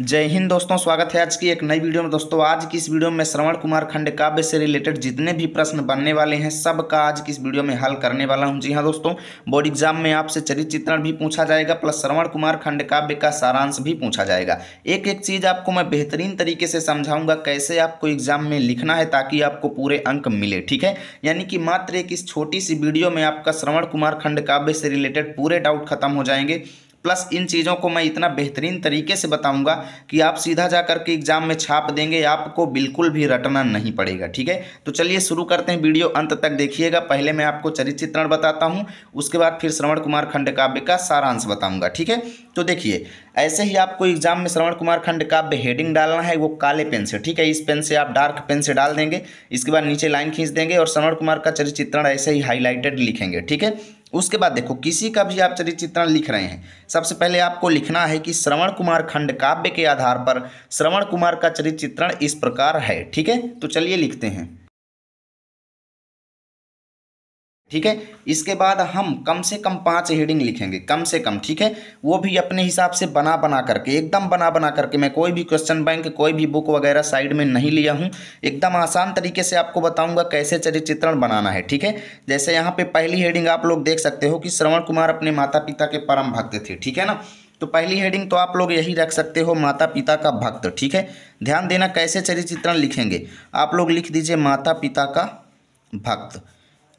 जय हिंद दोस्तों स्वागत है आज की एक नई वीडियो में दोस्तों आज की इस वीडियो में श्रवण कुमार खंड काव्य से रिलेटेड जितने भी प्रश्न बनने वाले हैं सब का आज की इस वीडियो में हल करने वाला हूं जी हां दोस्तों बोर्ड एग्जाम में आपसे चरित्र चित्रण भी पूछा जाएगा प्लस श्रवण कुमार खंड काव्य का सारांश भी पूछा जाएगा एक एक चीज़ आपको मैं बेहतरीन तरीके से समझाऊंगा कैसे आपको एग्जाम में लिखना है ताकि आपको पूरे अंक मिले ठीक है यानी कि मात्र एक इस छोटी सी वीडियो में आपका श्रवण कुमार खंड काव्य से रिलेटेड पूरे डाउट खत्म हो जाएंगे प्लस इन चीज़ों को मैं इतना बेहतरीन तरीके से बताऊंगा कि आप सीधा जा कर के एग्ज़ाम में छाप देंगे आपको बिल्कुल भी रटना नहीं पड़ेगा ठीक है तो चलिए शुरू करते हैं वीडियो अंत तक देखिएगा पहले मैं आपको चरित चित्रण बताता हूँ उसके बाद फिर श्रवण कुमार खंड काव्य का सारांश बताऊँगा ठीक है तो देखिए ऐसे ही आपको एग्जाम में श्रवण कुमार खंड काव्य हेडिंग डालना है वो काले पेन से ठीक है इस पेन से आप डार्क पेन से डाल देंगे इसके बाद नीचे लाइन खींच देंगे और श्रवण कुमार का चरित्र चित्रण ऐसे ही हाईलाइटेड लिखेंगे ठीक है उसके बाद देखो किसी का भी आप चरित्र चित्रण लिख रहे हैं सबसे पहले आपको लिखना है कि श्रवण कुमार खंड काव्य के आधार पर श्रवण कुमार का चरित्र चित्रण इस प्रकार है ठीक है तो चलिए लिखते हैं ठीक है इसके बाद हम कम से कम पांच हेडिंग लिखेंगे कम से कम ठीक है वो भी अपने हिसाब से बना बना करके एकदम बना बना करके मैं कोई भी क्वेश्चन बैंक कोई भी बुक वगैरह साइड में नहीं लिया हूँ एकदम आसान तरीके से आपको बताऊंगा कैसे चरित्रण बनाना है ठीक है जैसे यहाँ पे पहली हेडिंग आप लोग देख सकते हो कि श्रवण कुमार अपने माता पिता के परम भक्त थे ठीक है ना तो पहली हेडिंग तो आप लोग यही रख सकते हो माता पिता का भक्त ठीक है ध्यान देना कैसे चरित्रण लिखेंगे आप लोग लिख दीजिए माता पिता का भक्त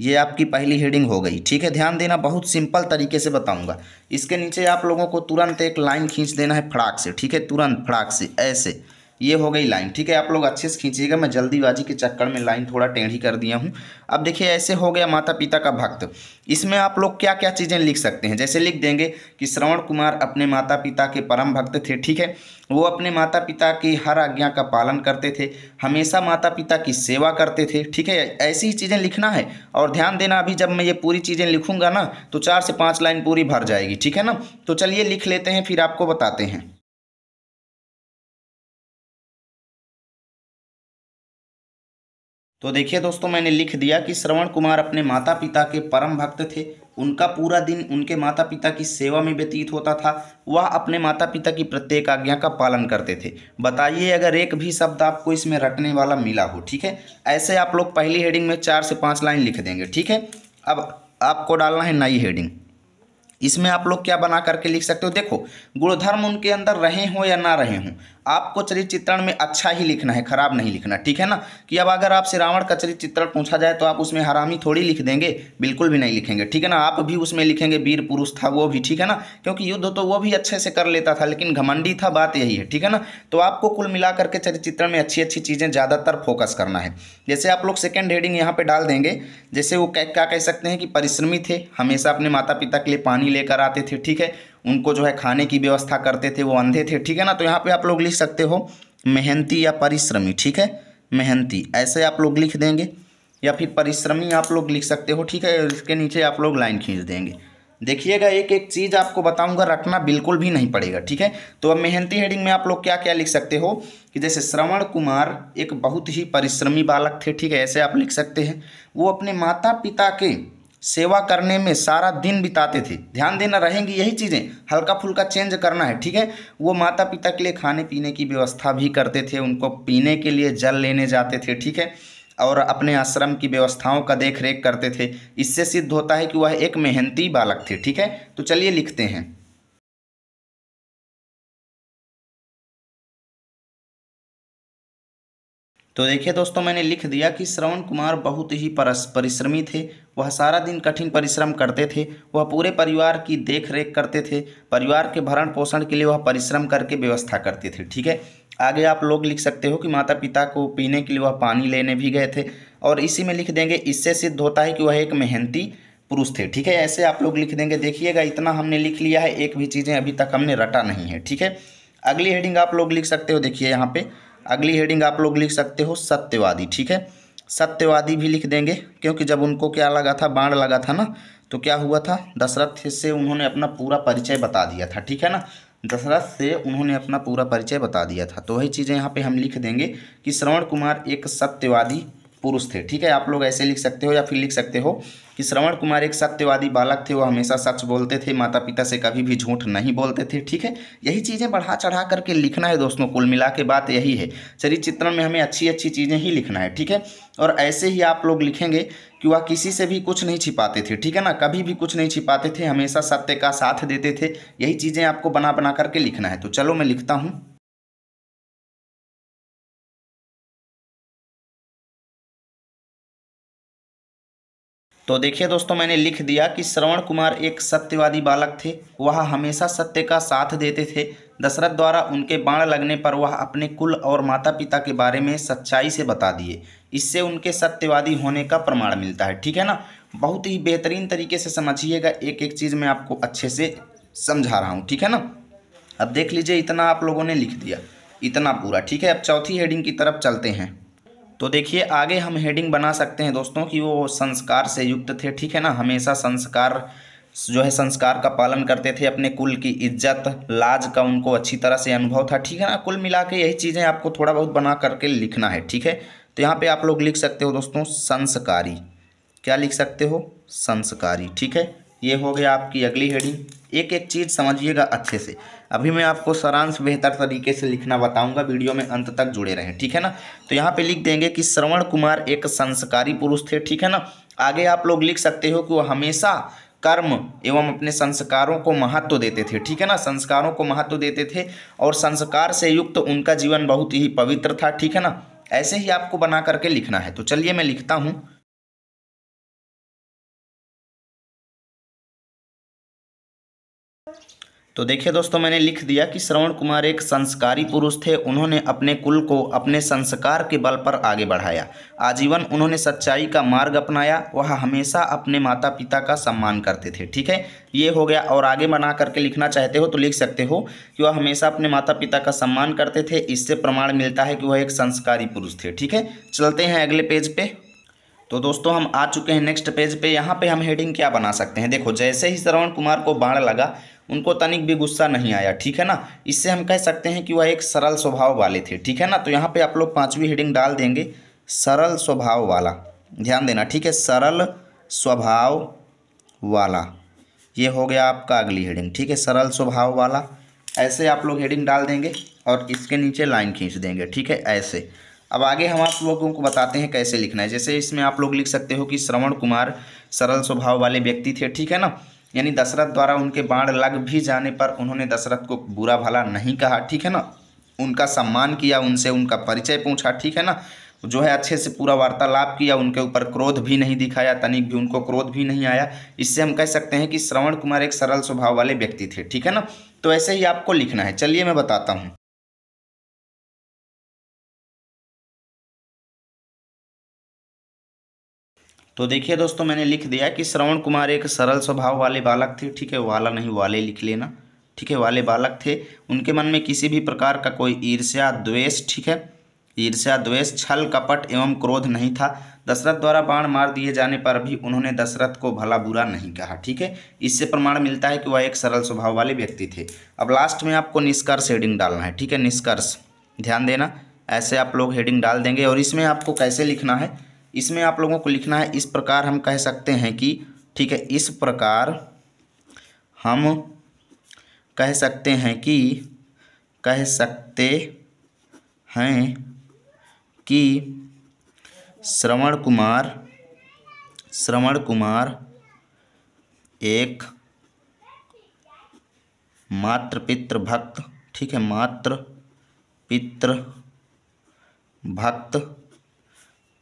ये आपकी पहली हेडिंग हो गई ठीक है ध्यान देना बहुत सिंपल तरीके से बताऊंगा इसके नीचे आप लोगों को तुरंत एक लाइन खींच देना है फड़ाक से ठीक है तुरंत फड़ाक से ऐसे ये हो गई लाइन ठीक है आप लोग अच्छे से खींचिएगा मैं जल्दीबाजी के चक्कर में लाइन थोड़ा टेढ़ी कर दिया हूँ अब देखिए ऐसे हो गया माता पिता का भक्त इसमें आप लोग क्या क्या चीज़ें लिख सकते हैं जैसे लिख देंगे कि श्रवण कुमार अपने माता पिता के परम भक्त थे ठीक है वो अपने माता पिता की हर आज्ञा का पालन करते थे हमेशा माता पिता की सेवा करते थे ठीक है ऐसी ही चीज़ें लिखना है और ध्यान देना अभी जब मैं ये पूरी चीज़ें लिखूँगा ना तो चार से पाँच लाइन पूरी भर जाएगी ठीक है ना तो चलिए लिख लेते हैं फिर आपको बताते हैं तो देखिए दोस्तों मैंने लिख दिया कि श्रवण कुमार अपने माता पिता के परम भक्त थे उनका पूरा दिन उनके माता पिता की सेवा में व्यतीत होता था वह अपने माता पिता की प्रत्येक आज्ञा का पालन करते थे बताइए अगर एक भी शब्द आपको इसमें रटने वाला मिला हो ठीक है ऐसे आप लोग पहली हेडिंग में चार से पाँच लाइन लिख देंगे ठीक है अब आपको डालना है नई हेडिंग इसमें आप लोग क्या बना करके लिख सकते हो देखो गुणधर्म उनके अंदर रहे हों या ना रहे हों आपको चरित चित्रण में अच्छा ही लिखना है खराब नहीं लिखना ठीक है ना कि अब अगर आपसे रावण का चरित चित्रण पूछा जाए तो आप उसमें हरामी थोड़ी लिख देंगे बिल्कुल भी नहीं लिखेंगे ठीक है ना आप भी उसमें लिखेंगे वीर पुरुष था वो भी ठीक है ना क्योंकि युद्ध तो वो भी अच्छे से कर लेता था लेकिन घमंडी था बात यही है ठीक है ना तो आपको कुल मिला करके चरित चित्रण में अच्छी अच्छी चीज़ें ज़्यादातर फोकस करना है जैसे आप लोग सेकेंड हेडिंग यहाँ पर डाल देंगे जैसे वो क्या कह सकते हैं कि परिश्रमी थे हमेशा अपने माता पिता के लिए पानी लेकर आते थे ठीक है उनको जो है खाने की व्यवस्था करते थे वो अंधे थे ठीक है ना तो यहाँ पे आप लोग लिख सकते हो मेहनती या परिश्रमी ठीक है मेहनती ऐसे आप लोग लिख देंगे या फिर परिश्रमी आप लोग लिख सकते हो ठीक है इसके नीचे आप लोग लाइन खींच देंगे देखिएगा एक एक चीज़ आपको बताऊंगा रखना बिल्कुल भी नहीं पड़ेगा ठीक है तो अब मेहनती हेडिंग में आप लोग क्या क्या लिख सकते हो कि जैसे श्रवण कुमार एक बहुत ही परिश्रमी बालक थे ठीक है ऐसे आप लिख सकते हैं वो अपने माता पिता के सेवा करने में सारा दिन बिताते थे ध्यान देना रहेंगी यही चीज़ें हल्का फुल्का चेंज करना है ठीक है वो माता पिता के लिए खाने पीने की व्यवस्था भी करते थे उनको पीने के लिए जल लेने जाते थे ठीक है और अपने आश्रम की व्यवस्थाओं का देख रेख करते थे इससे सिद्ध होता है कि वह एक मेहनती बालक थे ठीक है तो चलिए लिखते हैं तो देखिए दोस्तों मैंने लिख दिया कि श्रवण कुमार बहुत ही परिश्रमी थे वह सारा दिन कठिन परिश्रम करते थे वह पूरे परिवार की देख रेख करते थे परिवार के भरण पोषण के लिए वह परिश्रम करके व्यवस्था करते थे ठीक है आगे आप लोग लिख सकते हो कि माता पिता को पीने के लिए वह पानी लेने भी गए थे और इसी में लिख देंगे इससे सिद्ध होता है कि वह एक मेहनती पुरुष थे ठीक है ऐसे आप लोग लिख देंगे देखिएगा इतना हमने लिख लिया है एक भी चीज़ें अभी तक हमने रटा नहीं है ठीक है अगली हेडिंग आप लोग लिख सकते हो देखिए यहाँ पे अगली हेडिंग आप लोग लिख सकते हो सत्यवादी ठीक है सत्यवादी भी लिख देंगे क्योंकि जब उनको क्या लगा था बाढ़ लगा था ना तो क्या हुआ था दशरथ से उन्होंने अपना पूरा परिचय बता दिया था ठीक है ना दशरथ से उन्होंने अपना पूरा परिचय बता दिया था तो वही चीज़ें यहाँ पे हम लिख देंगे कि श्रवण कुमार एक सत्यवादी पुरुष थे ठीक है आप लोग ऐसे लिख सकते हो या फिर लिख सकते हो कि श्रवण कुमार एक सत्यवादी बालक थे वो हमेशा सच बोलते थे माता पिता से कभी भी झूठ नहीं बोलते थे ठीक है यही चीज़ें बढ़ा चढ़ा करके लिखना है दोस्तों कुल मिला के बात यही है चरित चित्रण में हमें अच्छी अच्छी चीज़ें ही लिखना है ठीक है और ऐसे ही आप लोग लिखेंगे कि वह किसी से भी कुछ नहीं छिपाते थे ठीक है ना कभी भी कुछ नहीं छिपाते थे हमेशा सत्य का साथ देते थे यही चीज़ें आपको बना बना करके लिखना है तो चलो मैं लिखता हूँ तो देखिए दोस्तों मैंने लिख दिया कि श्रवण कुमार एक सत्यवादी बालक थे वह हमेशा सत्य का साथ देते थे दशरथ द्वारा उनके बाण लगने पर वह अपने कुल और माता पिता के बारे में सच्चाई से बता दिए इससे उनके सत्यवादी होने का प्रमाण मिलता है ठीक है ना बहुत ही बेहतरीन तरीके से समझिएगा एक एक चीज़ मैं आपको अच्छे से समझा रहा हूँ ठीक है ना अब देख लीजिए इतना आप लोगों ने लिख दिया इतना पूरा ठीक है अब चौथी हेडिंग की तरफ चलते हैं तो देखिए आगे हम हेडिंग बना सकते हैं दोस्तों कि वो संस्कार से युक्त थे ठीक है ना हमेशा संस्कार जो है संस्कार का पालन करते थे अपने कुल की इज्जत लाज का उनको अच्छी तरह से अनुभव था ठीक है ना कुल मिला के यही चीज़ें आपको थोड़ा बहुत बना करके लिखना है ठीक है तो यहाँ पे आप लोग लिख सकते हो दोस्तों संस्कारी क्या लिख सकते हो संस्कारी ठीक है ये हो गया आपकी अगली हेडिंग एक एक चीज़ समझिएगा अच्छे से अभी मैं आपको सारांश बेहतर तरीके से लिखना बताऊंगा वीडियो में अंत तक जुड़े रहें ठीक है ना तो यहाँ पे लिख देंगे कि श्रवण कुमार एक संस्कारी पुरुष थे ठीक है ना आगे आप लोग लिख सकते हो कि वो हमेशा कर्म एवं अपने संस्कारों को महत्व देते थे ठीक है ना संस्कारों को महत्व देते थे और संस्कार से युक्त तो उनका जीवन बहुत ही पवित्र था ठीक है ना ऐसे ही आपको बना करके लिखना है तो चलिए मैं लिखता हूँ तो देखिए दोस्तों मैंने लिख दिया कि श्रवण कुमार एक संस्कारी पुरुष थे उन्होंने अपने कुल को अपने संस्कार के बल पर आगे बढ़ाया आजीवन उन्होंने सच्चाई का मार्ग अपनाया वह हमेशा अपने माता पिता का सम्मान करते थे ठीक है ये हो गया और आगे बना करके लिखना चाहते हो तो लिख सकते हो कि वह हमेशा अपने माता पिता का सम्मान करते थे इससे प्रमाण मिलता है कि वह एक संस्कारी पुरुष थे ठीक है चलते हैं अगले पेज पे तो दोस्तों हम आ चुके हैं नेक्स्ट पेज पे यहाँ पे हम हेडिंग क्या बना सकते हैं देखो जैसे ही श्रवण कुमार को बाढ़ लगा उनको तनिक भी गुस्सा नहीं आया ठीक है ना इससे हम कह सकते हैं कि वह एक सरल स्वभाव वाले थे ठीक है ना तो यहाँ पे आप लोग पाँचवीं हेडिंग डाल देंगे सरल स्वभाव वाला ध्यान देना ठीक है सरल स्वभाव वाला ये हो गया आपका अगली हेडिंग ठीक है सरल स्वभाव वाला ऐसे आप लोग हेडिंग डाल देंगे और इसके नीचे लाइन खींच देंगे ठीक है ऐसे अब आगे हम आप लोगों को बताते हैं कैसे लिखना है जैसे इसमें आप लोग लिख सकते हो कि श्रवण कुमार सरल स्वभाव वाले व्यक्ति थे ठीक है ना यानी दशरथ द्वारा उनके बाण लग भी जाने पर उन्होंने दशरथ को बुरा भला नहीं कहा ठीक है ना उनका सम्मान किया उनसे उनका परिचय पूछा ठीक है ना जो है अच्छे से पूरा वार्तालाप किया उनके ऊपर क्रोध भी नहीं दिखाया तनिक भी उनको क्रोध भी नहीं आया इससे हम कह सकते हैं कि श्रवण कुमार एक सरल स्वभाव वाले व्यक्ति थे ठीक है ना तो ऐसे ही आपको लिखना है चलिए मैं बताता हूँ तो देखिए दोस्तों मैंने लिख दिया कि श्रवण कुमार एक सरल स्वभाव वाले बालक थे ठीक है वाला नहीं वाले लिख लेना ठीक है वाले बालक थे उनके मन में किसी भी प्रकार का कोई ईर्ष्या द्वेष ठीक है ईर्ष्या द्वेष छल कपट एवं क्रोध नहीं था दशरथ द्वारा बाण मार दिए जाने पर भी उन्होंने दशरथ को भला बुरा नहीं कहा ठीक है इससे प्रमाण मिलता है कि वह एक सरल स्वभाव वाले व्यक्ति थे अब लास्ट में आपको निष्कर्ष हेडिंग डालना है ठीक है निष्कर्ष ध्यान देना ऐसे आप लोग हेडिंग डाल देंगे और इसमें आपको कैसे लिखना है इसमें आप लोगों को लिखना है इस प्रकार हम कह सकते हैं कि ठीक है इस प्रकार हम कह सकते हैं कि कह सकते हैं कि श्रवण कुमार श्रवण कुमार एक मात्र पित्र भक्त ठीक है मात्र पित्र भक्त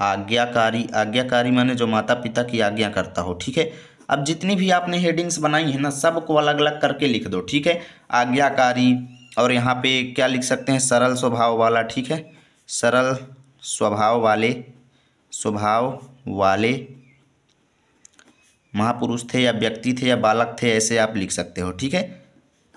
आज्ञाकारी आज्ञाकारी माने जो माता पिता की आज्ञा करता हो ठीक है अब जितनी भी आपने हेडिंग्स बनाई है ना सबको अलग अलग करके लिख दो ठीक है आज्ञाकारी और यहाँ पे क्या लिख सकते हैं सरल स्वभाव वाला ठीक है सरल स्वभाव वाले स्वभाव वाले महापुरुष थे या व्यक्ति थे या बालक थे ऐसे आप लिख सकते हो ठीक है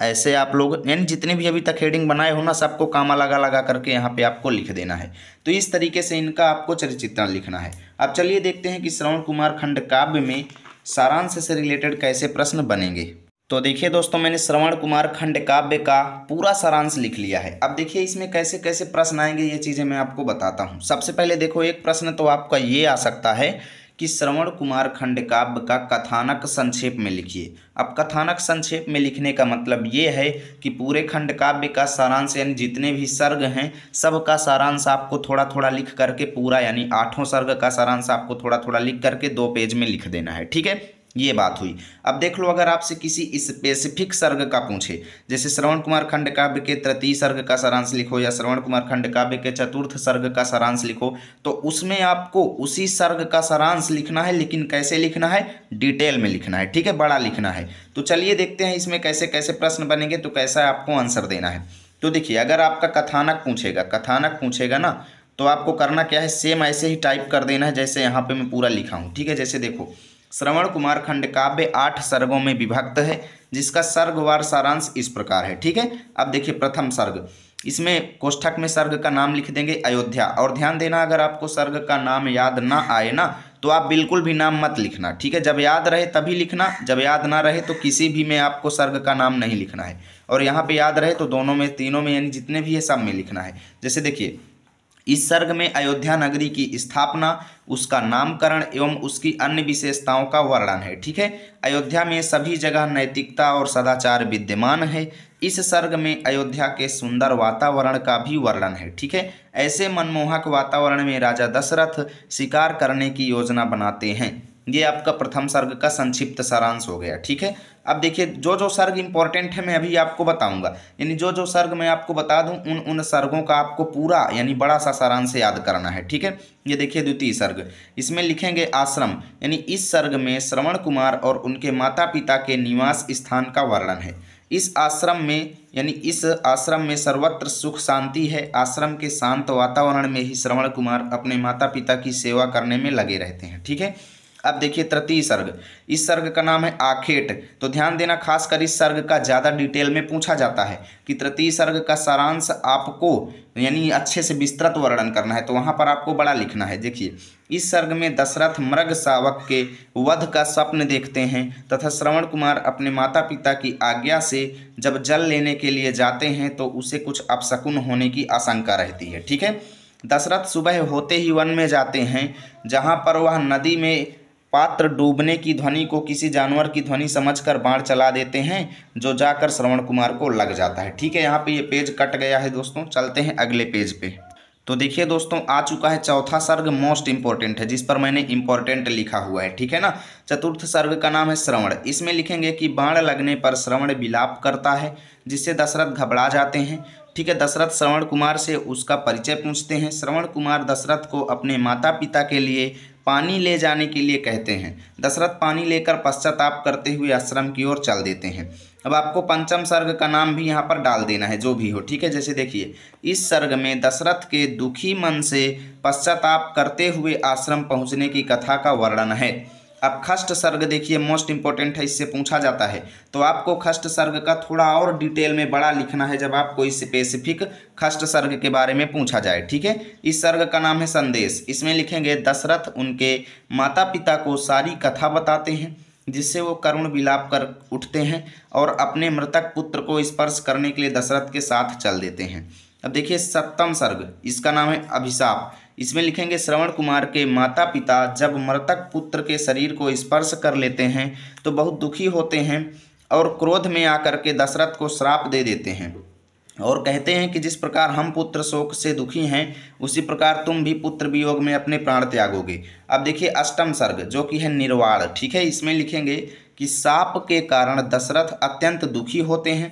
ऐसे आप लोग यानी जितने भी अभी तक हेडिंग बनाए हो ना सबको कामा लगा लगा करके यहाँ पे आपको लिख देना है तो इस तरीके से इनका आपको चरित्रण लिखना है अब चलिए देखते हैं कि श्रवण कुमार खंड काव्य में सारांश से रिलेटेड कैसे प्रश्न बनेंगे तो देखिए दोस्तों मैंने श्रवण कुमार खंड काव्य का पूरा सारांश लिख लिया है अब देखिए इसमें कैसे कैसे प्रश्न आएंगे ये चीज़ें मैं आपको बताता हूँ सबसे पहले देखो एक प्रश्न तो आपका ये आ सकता है कि श्रवण कुमार खंडकाव्य का कथानक संक्षेप में लिखिए अब कथानक संक्षेप में लिखने का मतलब ये है कि पूरे खंडकाव्य का सारांश यानी जितने भी सर्ग हैं सब का सारांश आपको थोड़ा थोड़ा लिख करके पूरा यानी आठों सर्ग का सारांश आपको थोड़ा थोड़ा लिख करके दो पेज में लिख देना है ठीक है ये बात हुई अब देख लो अगर आपसे किसी स्पेसिफिक सर्ग का पूछे जैसे श्रवण कुमार खंड काव्य के तृतीय सर्ग का सारांश लिखो या श्रवण कुमार खंड काव्य के चतुर्थ सर्ग का सारांश लिखो तो उसमें आपको उसी सर्ग का सारांश लिखना है लेकिन कैसे लिखना है डिटेल में लिखना है ठीक है बड़ा लिखना है तो चलिए देखते हैं इसमें कैसे कैसे प्रश्न बनेंगे तो कैसा आपको आंसर देना है तो देखिए अगर आपका कथानक पूछेगा कथानक पूछेगा ना तो आपको करना क्या है सेम ऐसे ही टाइप कर देना है जैसे यहाँ पे मैं पूरा लिखा हूँ ठीक है जैसे देखो श्रवण कुमार खंड काव्य आठ सर्गों में विभक्त है जिसका सर्गवार सारांश इस प्रकार है ठीक है अब देखिए प्रथम सर्ग इसमें कोष्ठक में सर्ग का नाम लिख देंगे अयोध्या और ध्यान देना अगर आपको सर्ग का नाम याद ना आए ना तो आप बिल्कुल भी नाम मत लिखना ठीक है जब याद रहे तभी लिखना जब याद ना रहे तो किसी भी में आपको सर्ग का नाम नहीं लिखना है और यहाँ पे याद रहे तो दोनों में तीनों में यानी जितने भी है सब में लिखना है जैसे देखिए इस सर्ग में अयोध्या नगरी की स्थापना उसका नामकरण एवं उसकी अन्य विशेषताओं का वर्णन है ठीक है अयोध्या में सभी जगह नैतिकता और सदाचार विद्यमान है इस सर्ग में अयोध्या के सुंदर वातावरण का भी वर्णन है ठीक है ऐसे मनमोहक वातावरण में राजा दशरथ शिकार करने की योजना बनाते हैं ये आपका प्रथम सर्ग का संक्षिप्त सारांश हो गया ठीक है अब देखिए जो जो सर्ग इंपॉर्टेंट है मैं अभी आपको बताऊंगा यानी जो जो सर्ग मैं आपको बता दूं उन उन सर्गों का आपको पूरा यानी बड़ा सा सारांश याद करना है ठीक है ये देखिए द्वितीय सर्ग इसमें लिखेंगे आश्रम यानी इस सर्ग में श्रवण कुमार और उनके माता पिता के निवास स्थान का वर्णन है इस आश्रम में यानी इस आश्रम में सर्वत्र सुख शांति है आश्रम के शांत वातावरण में ही श्रवण कुमार अपने माता पिता की सेवा करने में लगे रहते हैं ठीक है अब देखिए तृतीय सर्ग इस सर्ग का नाम है आखेट तो ध्यान देना खासकर इस सर्ग का ज़्यादा डिटेल में पूछा जाता है कि तृतीय सर्ग का सारांश आपको यानी अच्छे से विस्तृत वर्णन करना है तो वहाँ पर आपको बड़ा लिखना है देखिए इस सर्ग में दशरथ मृग सावक के वध का स्वप्न देखते हैं तथा श्रवण कुमार अपने माता पिता की आज्ञा से जब जल लेने के लिए जाते हैं तो उसे कुछ अपशकुन होने की आशंका रहती है ठीक है दशरथ सुबह होते ही वन में जाते हैं जहाँ पर वह नदी में पात्र डूबने की ध्वनि को किसी जानवर की ध्वनि समझकर बाढ़ चला देते हैं जो जाकर श्रवण कुमार को लग जाता है ठीक है यहाँ पे ये पेज कट गया है दोस्तों चलते हैं अगले पेज पे तो देखिए दोस्तों आ चुका है चौथा सर्ग मोस्ट इम्पॉर्टेंट है जिस पर मैंने इम्पॉर्टेंट लिखा हुआ है ठीक है ना चतुर्थ सर्ग का नाम है श्रवण इसमें लिखेंगे कि बाढ़ लगने पर श्रवण विलाप करता है जिससे दशरथ घबरा जाते हैं ठीक है दशरथ श्रवण कुमार से उसका परिचय पूछते हैं श्रवण कुमार दशरथ को अपने माता पिता के लिए पानी ले जाने के लिए कहते हैं दशरथ पानी लेकर पश्चाताप करते हुए आश्रम की ओर चल देते हैं अब आपको पंचम सर्ग का नाम भी यहाँ पर डाल देना है जो भी हो ठीक है जैसे देखिए इस सर्ग में दशरथ के दुखी मन से पश्चाताप करते हुए आश्रम पहुँचने की कथा का वर्णन है अब खष्ट सर्ग देखिए मोस्ट इंपॉर्टेंट है इससे पूछा जाता है तो आपको खष्ट सर्ग का थोड़ा और डिटेल में बड़ा लिखना है जब आपको इस स्पेसिफिक खष्ट सर्ग के बारे में पूछा जाए ठीक है इस सर्ग का नाम है संदेश इसमें लिखेंगे दशरथ उनके माता पिता को सारी कथा बताते हैं जिससे वो करुण विलाप कर उठते हैं और अपने मृतक पुत्र को स्पर्श करने के लिए दशरथ के साथ चल देते हैं अब देखिए सप्तम सर्ग इसका नाम है अभिशाप इसमें लिखेंगे श्रवण कुमार के माता पिता जब मृतक पुत्र के शरीर को स्पर्श कर लेते हैं तो बहुत दुखी होते हैं और क्रोध में आकर के दशरथ को श्राप दे देते हैं और कहते हैं कि जिस प्रकार हम पुत्र शोक से दुखी हैं उसी प्रकार तुम भी पुत्र वियोग में अपने प्राण त्यागोगे अब देखिए अष्टम सर्ग जो कि है निर्वाण ठीक है इसमें लिखेंगे कि साप के कारण दशरथ अत्यंत दुखी होते हैं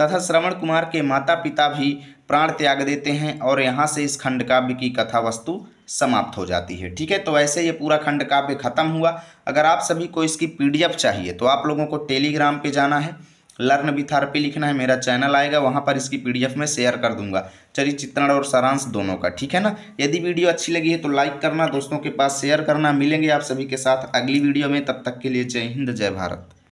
तथा श्रवण कुमार के माता पिता भी प्राण त्याग देते हैं और यहाँ से इस खंड काव्य की कथा वस्तु समाप्त हो जाती है ठीक है तो ऐसे ये पूरा खंड काव्य खत्म हुआ अगर आप सभी को इसकी पीडीएफ चाहिए तो आप लोगों को टेलीग्राम पे जाना है लर्न विथार पे लिखना है मेरा चैनल आएगा वहाँ पर इसकी पीडीएफ में शेयर कर दूंगा चलिए चित्रण और सारांश दोनों का ठीक है ना यदि वीडियो अच्छी लगी है तो लाइक करना दोस्तों के पास शेयर करना मिलेंगे आप सभी के साथ अगली वीडियो में तब तक के लिए जय हिंद जय भारत